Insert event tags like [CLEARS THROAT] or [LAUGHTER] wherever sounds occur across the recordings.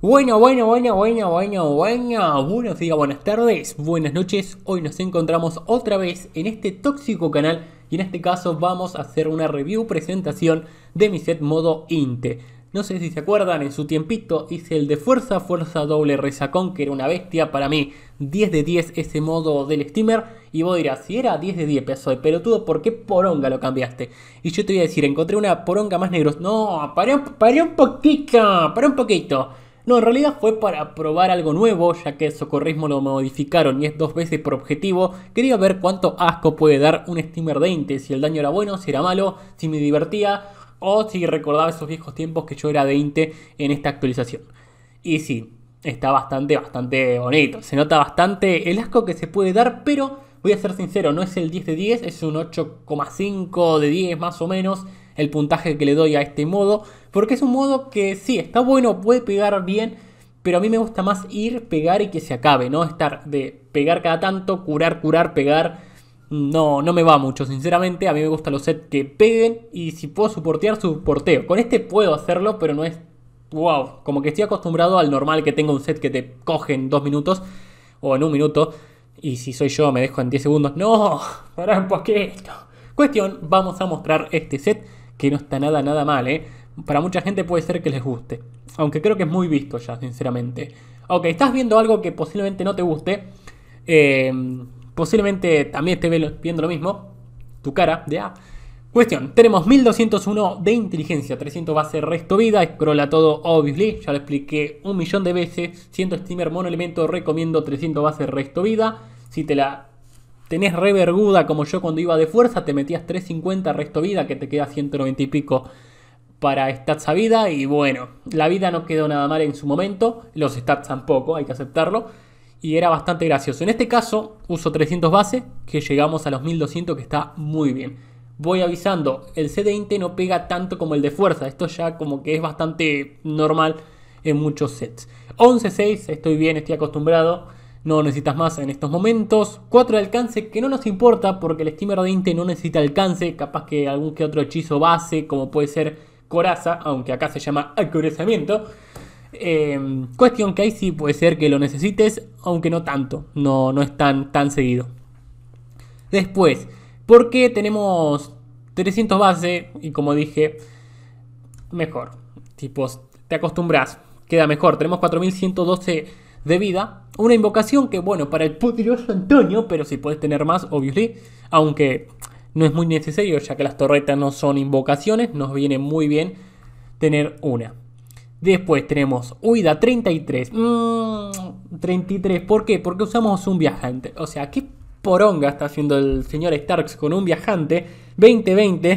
Bueno, bueno, bueno, bueno, bueno, bueno, buenos días, buenas tardes, buenas noches. Hoy nos encontramos otra vez en este tóxico canal y en este caso vamos a hacer una review presentación de mi set modo Inte. No sé si se acuerdan, en su tiempito hice el de fuerza, fuerza doble resacón, que era una bestia para mí. 10 de 10 ese modo del steamer. Y vos dirás, si era 10 de 10 pedazo de pelotudo, ¿por qué poronga lo cambiaste? Y yo te voy a decir, encontré una poronga más negros. No, paré, paré un poquito, paré un poquito. No, en realidad fue para probar algo nuevo, ya que el socorrismo lo modificaron y es dos veces por objetivo. Quería ver cuánto asco puede dar un steamer de Inte, si el daño era bueno, si era malo, si me divertía o si recordaba esos viejos tiempos que yo era de Inte en esta actualización. Y sí, está bastante, bastante bonito. Se nota bastante el asco que se puede dar, pero Voy a ser sincero, no es el 10 de 10, es un 8,5 de 10 más o menos el puntaje que le doy a este modo. Porque es un modo que sí, está bueno, puede pegar bien, pero a mí me gusta más ir, pegar y que se acabe, ¿no? Estar de pegar cada tanto, curar, curar, pegar. No, no me va mucho, sinceramente. A mí me gustan los sets que peguen y si puedo su porteo Con este puedo hacerlo, pero no es wow. Como que estoy acostumbrado al normal que tenga un set que te coge en dos minutos o en un minuto. Y si soy yo, me dejo en 10 segundos. ¡No! [LAUGHS] para un qué esto? Cuestión, vamos a mostrar este set que no está nada, nada mal, ¿eh? Para mucha gente puede ser que les guste. Aunque creo que es muy visto ya, sinceramente. Ok, estás viendo algo que posiblemente no te guste. Eh, posiblemente también esté viendo lo mismo. Tu cara de... Ah, Cuestión, tenemos 1201 de inteligencia, 300 base resto vida, scrolla todo obviously, ya lo expliqué un millón de veces, siendo mono elemento, recomiendo 300 base resto vida, si te la tenés reverguda como yo cuando iba de fuerza, te metías 350 resto vida que te queda 190 y pico para stats a vida y bueno, la vida no quedó nada mal en su momento, los stats tampoco, hay que aceptarlo. Y era bastante gracioso. En este caso uso 300 base, que llegamos a los 1200, que está muy bien voy avisando, el C20 no pega tanto como el de fuerza, esto ya como que es bastante normal en muchos sets. 11-6, estoy bien, estoy acostumbrado, no necesitas más en estos momentos. 4 de alcance, que no nos importa porque el steamer 20 no necesita alcance, capaz que algún que otro hechizo base, como puede ser coraza, aunque acá se llama acorazamiento. Em, cuestión que ahí sí puede ser que lo necesites, aunque no tanto, no, no es tan, tan seguido. Después, porque tenemos 300 base y como dije, mejor. Tipos, te acostumbras, queda mejor. Tenemos 4112 de vida. Una invocación que, bueno, para el putrioso Antonio, pero si puedes tener más, obviously. Aunque no es muy necesario, ya que las torretas no son invocaciones, nos viene muy bien tener una. Después tenemos huida 33. 33, mm, ¿por qué? Porque usamos un viajante. O sea, ¿qué poronga está haciendo el señor Starks con un viajante 2020,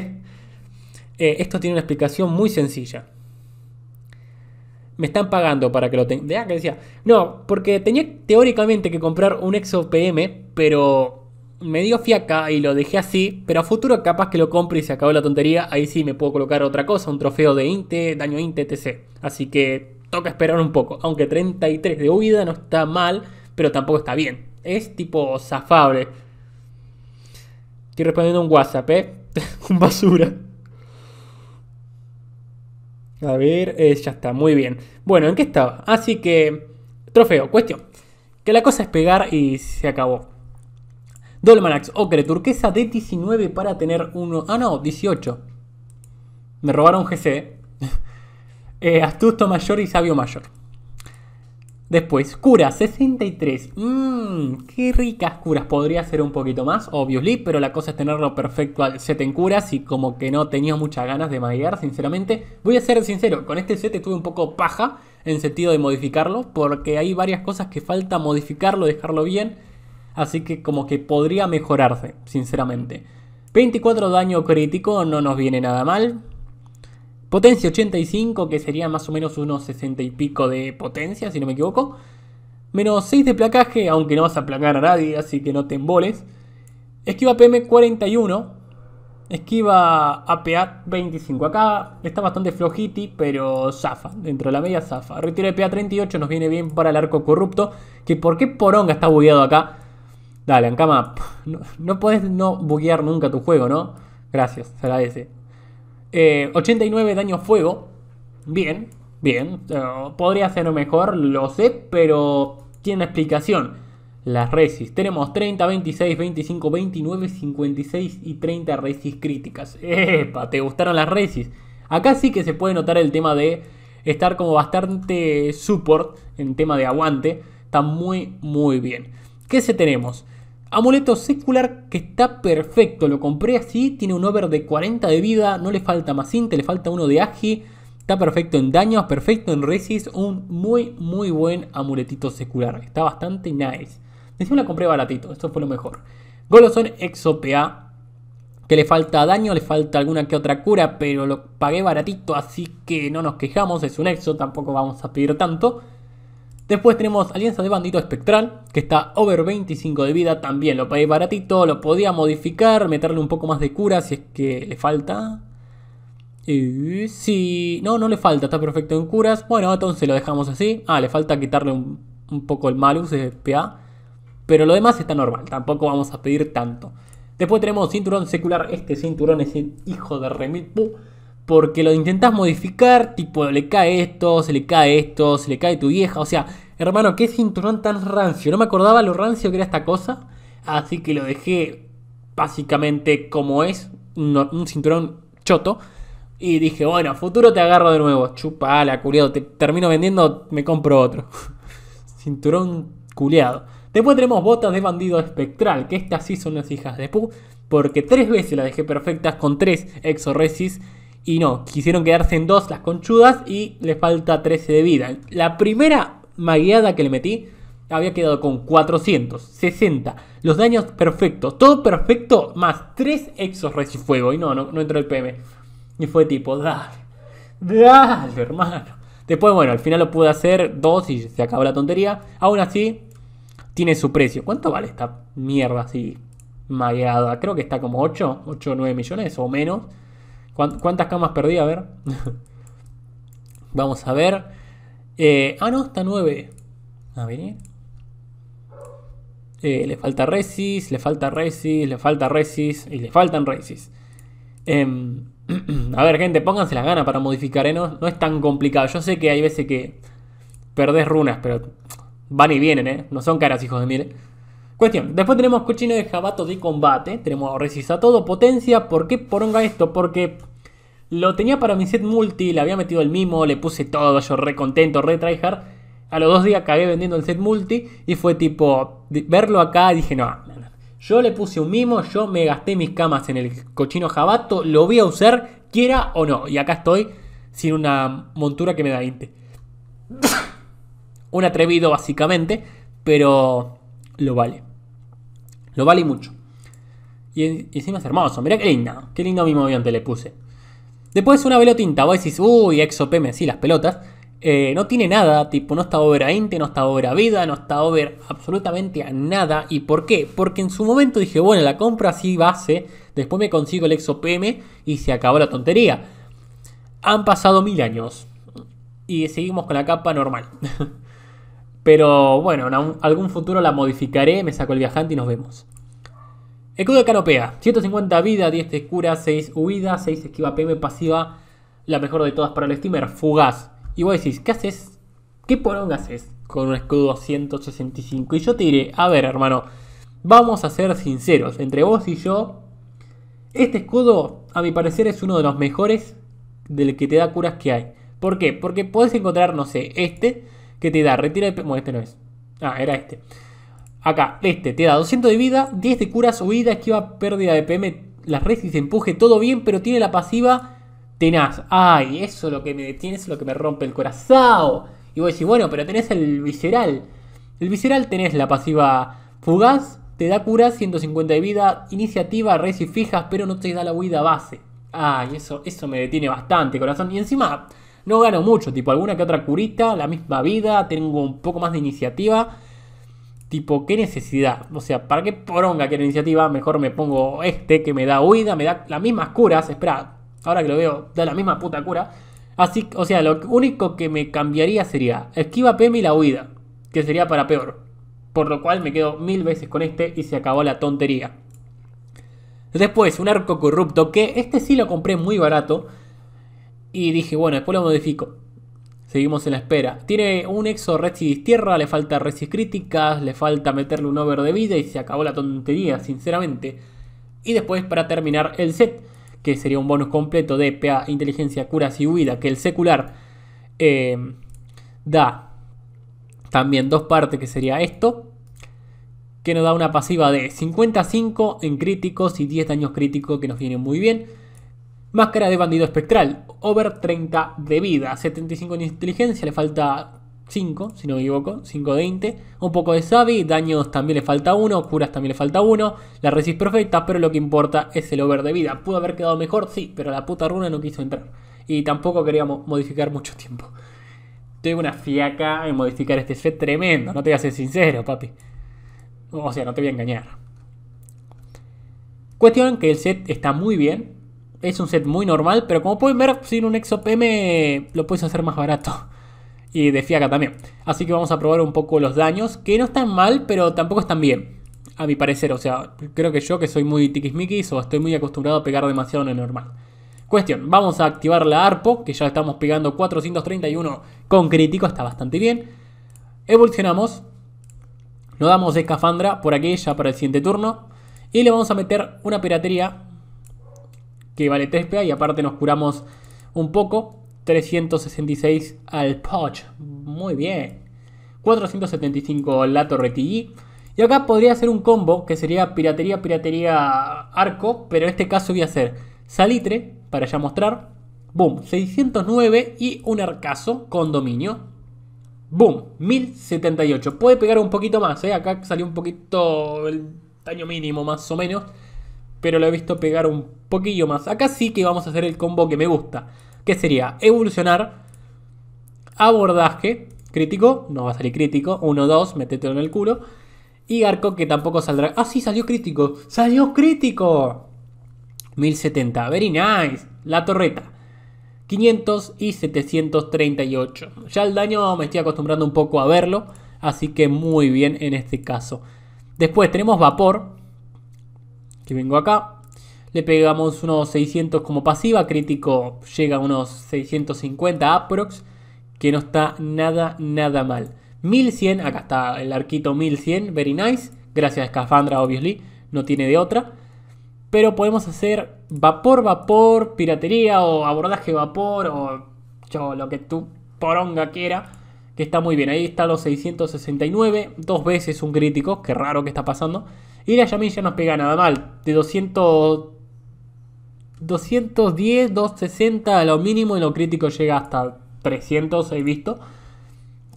eh, esto tiene una explicación muy sencilla. Me están pagando para que lo tenga. que decía, no, porque tenía teóricamente que comprar un PM pero me dio fiaca y lo dejé así, pero a futuro capaz que lo compre y se acabó la tontería, ahí sí me puedo colocar otra cosa, un trofeo de INTE, daño INTE, etc. Así que toca esperar un poco, aunque 33 de huida no está mal, pero tampoco está bien es tipo zafable. Estoy respondiendo un WhatsApp, ¿eh? [LAUGHS] un basura. A ver, eh, ya está, muy bien. Bueno, ¿en qué estaba? Así que, trofeo, cuestión. Que la cosa es pegar y se acabó. Dolmanax, ocre, turquesa de 19 para tener uno... Ah, no, 18. Me robaron GC. ¿eh? Astusto [LAUGHS] eh, astuto mayor y sabio mayor. Después, cura 63. Mmm, qué ricas curas. Podría ser un poquito más, obviamente, pero la cosa es tenerlo perfecto al set en curas y como que no tenía muchas ganas de maguear, sinceramente. Voy a ser sincero, con este set estuve un poco paja en sentido de modificarlo, porque hay varias cosas que falta modificarlo, dejarlo bien. Así que como que podría mejorarse, sinceramente. 24 daño crítico no nos viene nada mal. Potencia 85, que sería más o menos unos 60 y pico de potencia, si no me equivoco. Menos 6 de placaje, aunque no vas a placar a nadie, así que no te emboles. Esquiva PM 41. Esquiva APA 25. Acá está bastante flojiti, pero zafa. Dentro de la media zafa. retira de PA 38 nos viene bien para el arco corrupto. Que por qué poronga está bugueado acá. Dale, Ankama. No, no puedes no buguear nunca tu juego, ¿no? Gracias, se agradece. 89 eh, daño fuego. Bien, bien. Eh, podría ser mejor, lo sé, pero tiene explicación. Las resis. Tenemos 30, 26, 25, 29, 56 y 30 resis críticas. ¡Epa! ¿Te gustaron las resis? Acá sí que se puede notar el tema de estar como bastante support en tema de aguante. Está muy, muy bien. ¿Qué se tenemos? Amuleto secular que está perfecto, lo compré así, tiene un over de 40 de vida, no le falta más cinta, le falta uno de agi, está perfecto en daños, perfecto en resis, un muy muy buen amuletito secular, está bastante nice. que lo compré baratito, esto fue lo mejor. Golosón Exopea, que le falta daño, le falta alguna que otra cura, pero lo pagué baratito, así que no nos quejamos, es un exo, tampoco vamos a pedir tanto. Después tenemos Alianza de Bandito Espectral, que está over 25 de vida, también lo pagué baratito, lo podía modificar, meterle un poco más de cura si es que le falta. Y sí, no, no le falta, está perfecto en curas. Bueno, entonces lo dejamos así. Ah, le falta quitarle un, poco el malus de PA. Pero lo demás está normal, tampoco vamos a pedir tanto. Después tenemos cinturón secular. Este cinturón es el hijo de Remil porque lo intentas modificar, tipo le cae esto, se le cae esto, se le cae tu vieja, o sea, hermano, qué cinturón tan rancio, no me acordaba lo rancio que era esta cosa, así que lo dejé básicamente como es, un cinturón choto. Y dije, bueno, futuro te agarro de nuevo. Chupala, culiado. Te termino vendiendo, me compro otro. [LAUGHS] Cinturón culiado. Después tenemos botas de bandido espectral, que estas sí son las hijas de Pu, porque tres veces las dejé perfectas con tres exorresis y no, quisieron quedarse en dos las conchudas y le falta 13 de vida. La primera magueada que le metí había quedado con 460. Los daños perfectos, todo perfecto, más 3 exos recifuego. Y no, no, entró el PM. Y fue tipo, dale, dale, hermano. Después, bueno, al final lo pude hacer dos y se acabó la tontería. Aún así, tiene su precio. ¿Cuánto vale esta mierda así magueada? Creo que está como 8, 8 o 9 millones o menos. ¿Cuántas camas perdí? A ver. [LAUGHS] Vamos a ver. Eh, ah, no, está 9. A ver. Eh, le falta Resis, le falta Resis, le falta Resis y le faltan Resis. Em, [CLEARS THROAT] a ver, gente, pónganse las ganas para modificar, ¿eh? No, es tan complicado. Yo sé que hay veces que perdés runas, pero van y vienen, ¿eh? No son caras, hijos de mil. Cuestión, después tenemos cochino de jabato de combate, tenemos resis a todo, potencia, ¿por qué poronga esto? Porque lo tenía para mi set multi, le había metido el mimo, le puse todo, yo re contento, re tryhard. A los dos días acabé vendiendo el set multi y fue tipo, verlo acá dije, no, Yo le puse un mimo, yo me gasté mis camas en el cochino jabato, lo voy a usar, quiera o no. Y acá estoy sin una montura que me da 20. un atrevido básicamente, pero lo vale. Lo vale mucho. Y, encima es hermoso, mirá qué lindo, qué lindo mimo avión le puse. Después una velotinta, vos decís, uy, PM, sí, las pelotas. Eh, no tiene nada, tipo, no está over a Inte, no está over a Vida, no está over absolutamente a nada. ¿Y por qué? Porque en su momento dije, bueno, la compra así base, después me consigo el PM y se acabó la tontería. Han pasado mil años y seguimos con la capa normal. [LAUGHS] Pero bueno, algún futuro la modificaré, me saco el viajante y nos vemos. Escudo de Canopea. 150 vida, 10 de cura, 6 huida, 6 esquiva PM pasiva. La mejor de todas para el steamer, fugaz. Y vos decís, ¿qué haces? ¿Qué poronga haces con un escudo 165? Y yo te diré, a ver hermano, vamos a ser sinceros. Entre vos y yo, este escudo a mi parecer es uno de los mejores del que te da curas que hay. ¿Por qué? Porque podés encontrar, no sé, este que te da retira de... Bueno, este no es. Ah, era este. Acá, este te da 200 de vida, 10 de curas, huida, esquiva, pérdida de PM, las resis, empuje, todo bien, pero tiene la pasiva tenaz. Ay, eso es lo que me detiene, es lo que me rompe el corazón. Y voy a bueno, pero tenés el visceral. El visceral tenés la pasiva fugaz, te da curas, 150 de vida, iniciativa, resis fijas, pero no te da la huida base. Ay, eso, eso me detiene bastante, corazón. Y encima, no gano mucho, tipo alguna que otra curita, la misma vida, tengo un poco más de iniciativa. Tipo, ¿qué necesidad? O sea, ¿para qué poronga era iniciativa? Mejor me pongo este que me da huida, me da las mismas curas. Espera, ahora que lo veo, da la misma puta cura. Así, o sea, lo único que me cambiaría sería esquiva PM y la huida, que sería para peor. Por lo cual me quedo mil veces con este y se acabó la tontería. Después, un arco corrupto, que este sí lo compré muy barato. Y dije, bueno, después lo modifico. Seguimos en la espera. Tiene un exo Resis Tierra, le falta Resis Críticas, le falta meterle un over de vida y se acabó la tontería, sinceramente. Y después, para terminar, el set, que sería un bonus completo de PA, Inteligencia, Curas y Huida, que el secular eh, da también dos partes, que sería esto, que nos da una pasiva de 55 en críticos y 10 daños críticos, que nos viene muy bien. Máscara de bandido espectral, over 30 de vida, 75 de inteligencia, le falta 5, si no me equivoco, 5 de 20. Un poco de savvy, daños también le falta 1, curas también le falta uno, La resist perfecta, pero lo que importa es el over de vida. Pudo haber quedado mejor, sí, pero la puta runa no quiso entrar. Y tampoco queríamos modificar mucho tiempo. Tengo una fiaca en modificar este set tremendo, no te voy a ser sincero, papi. O sea, no te voy a engañar. Cuestión que el set está muy bien, es un set muy normal, pero como pueden ver, sin un exopm lo puedes hacer más barato. [LAUGHS] Y de Fiaca también. Así que vamos a probar un poco los daños, que no están mal, pero tampoco están bien. A mi parecer, o sea, creo que yo que soy muy tiquismiquis o estoy muy acostumbrado a pegar demasiado en el normal. Cuestión, vamos a activar la ARPO, que ya estamos pegando 431 con crítico, está bastante bien. Evolucionamos. Nos damos escafandra por aquí ya para el siguiente turno. Y le vamos a meter una piratería que vale 3 PA y aparte nos curamos un poco. 366 al Poch. Muy bien. 475 la torretti Y acá podría ser un combo que sería piratería, piratería, arco. Pero en este caso voy a hacer salitre para ya mostrar. Boom, 609 y un arcazo con dominio. Boom, 1078. Puede pegar un poquito más, ¿eh? Acá salió un poquito el daño mínimo más o menos pero lo he visto pegar un poquillo más. Acá sí que vamos a hacer el combo que me gusta, que sería evolucionar, abordaje, crítico, no va a salir crítico, 1, 2, métetelo en el culo, y arco que tampoco saldrá. Ah, sí, salió crítico, salió crítico. 1070, very nice, la torreta. 500 y 738. Ya el daño me estoy acostumbrando un poco a verlo, así que muy bien en este caso. Después tenemos vapor, que vengo acá. Le pegamos unos 600 como pasiva, crítico llega a unos 650 aprox, que no está nada, nada mal. 1100, acá está el arquito 1100, very nice, gracias a Escafandra, obviously, no tiene de otra. Pero podemos hacer vapor, vapor, piratería o abordaje vapor o yo, lo que tú poronga quiera, que está muy bien. Ahí está los 669, dos veces un crítico, qué raro que está pasando. Y la Yamin ya nos pega nada mal. De 200, 210, 260 a lo mínimo. Y lo crítico llega hasta 300, he visto.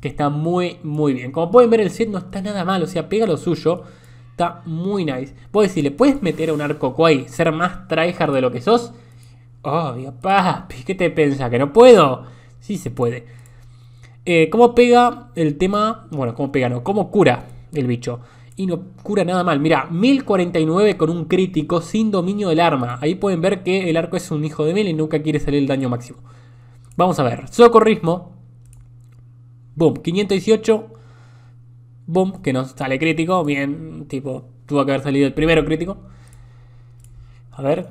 Que está muy, muy bien. Como pueden ver, el set no está nada mal. O sea, pega lo suyo. Está muy nice. Vos decís, ¿le puedes meter a un arco Kwai? Ser más tryhard de lo que sos. Oh, papi, ¿qué te pensas ¿Que no puedo? Sí se puede. Eh, ¿Cómo pega el tema? Bueno, ¿cómo pega? No, ¿cómo cura el bicho? y no cura nada mal. Mira, 1049 con un crítico sin dominio del arma. Ahí pueden ver que el arco es un hijo de mil y nunca quiere salir el daño máximo. Vamos a ver, socorrismo. Boom, 518. Boom, que nos sale crítico. Bien, tipo, tuvo que haber salido el primero crítico. A ver,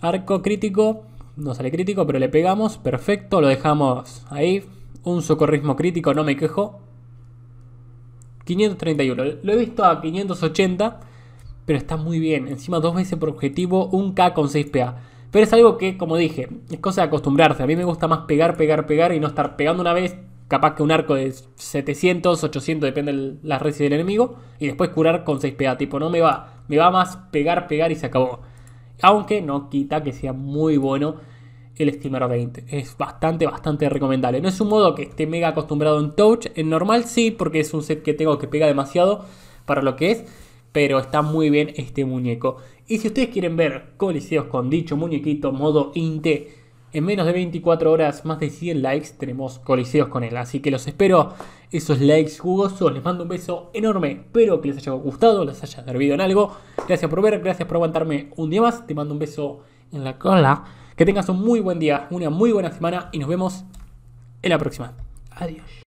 arco crítico. No sale crítico, pero le pegamos. Perfecto, lo dejamos ahí. Un socorrismo crítico, no me quejo. 531. Lo he visto a 580, pero está muy bien. Encima dos veces por objetivo, un K con 6PA. Pero es algo que, como dije, es cosa de acostumbrarse. A mí me gusta más pegar, pegar, pegar y no estar pegando una vez. Capaz que un arco de 700, 800, depende de las redes del enemigo. Y después curar con 6PA. Tipo, no me va. Me va más pegar, pegar y se acabó. Aunque no quita que sea muy bueno el Steamer 20. Es bastante, bastante recomendable. No es un modo que esté mega acostumbrado en touch. En normal sí, porque es un set que tengo que pega demasiado para lo que es. Pero está muy bien este muñeco. Y si ustedes quieren ver coliseos con dicho muñequito modo INTE en menos de 24 horas, más de 100 likes, tenemos coliseos con él. Así que los espero, esos likes jugosos. Les mando un beso enorme. Espero que les haya gustado, les haya servido en algo. Gracias por ver, gracias por aguantarme un día más. Te mando un beso en la cola. Que tengas un muy buen día, una muy buena semana y nos vemos en la próxima. Adiós.